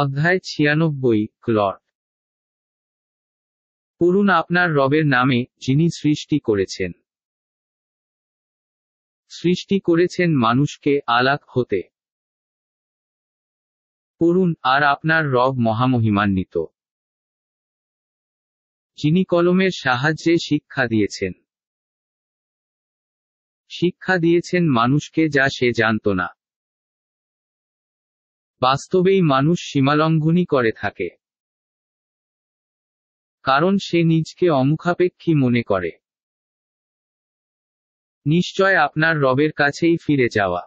অধ্যায় ছিয়ানব্বই ক্লট করুন আপনার রবের নামে যিনি সৃষ্টি করেছেন সৃষ্টি করেছেন মানুষকে আলাক হতে করুন আর আপনার রব মহামহিমান্বিত যিনি কলমের সাহায্যে শিক্ষা দিয়েছেন শিক্ষা দিয়েছেন মানুষকে যা সে জানত না বাস্তবেই মানুষ সীমালঙ্ঘনই করে থাকে কারণ সে নিজকে অমুখাপেক্ষী মনে করে নিশ্চয় আপনার রবের কাছেই ফিরে যাওয়া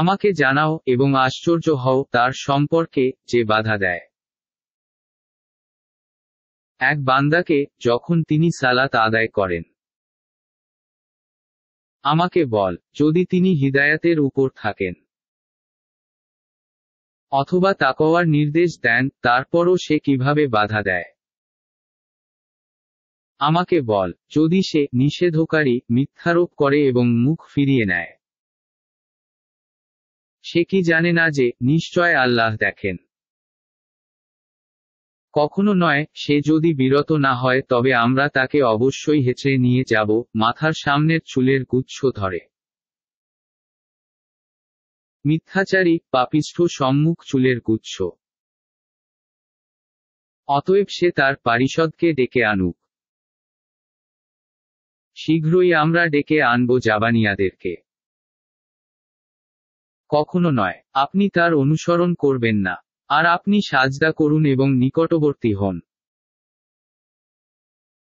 আমাকে জানাও এবং আশ্চর্য হও তার সম্পর্কে যে বাধা দেয় এক বান্দাকে যখন তিনি সালাত আদায় করেন আমাকে বল যদি তিনি হৃদায়াতের উপর থাকেন অথবা তাকওয়ার নির্দেশ দেন তারপরও সে কিভাবে বাধা দেয় আমাকে বল যদি সে নিষেধকারী মিথ্যারোপ করে এবং মুখ ফিরিয়ে নেয় সে কি জানে না যে নিশ্চয় আল্লাহ দেখেন কখনো নয় সে যদি বিরত না হয় তবে আমরা তাকে অবশ্যই হেঁচড়ে নিয়ে যাব মাথার সামনের চুলের গুচ্ছ ধরে মিথ্যাচারী পাপিষ্ঠ সম্মুখ চুলের গুচ্ছ অতএব সে তার পারিষদকে ডেকে আনুক শীঘ্রই আমরা ডেকে আনব জাবানিয়াদেরকে কখনো নয় আপনি তার অনুসরণ করবেন না আর আপনি সাজদা করুন এবং নিকটবর্তী হন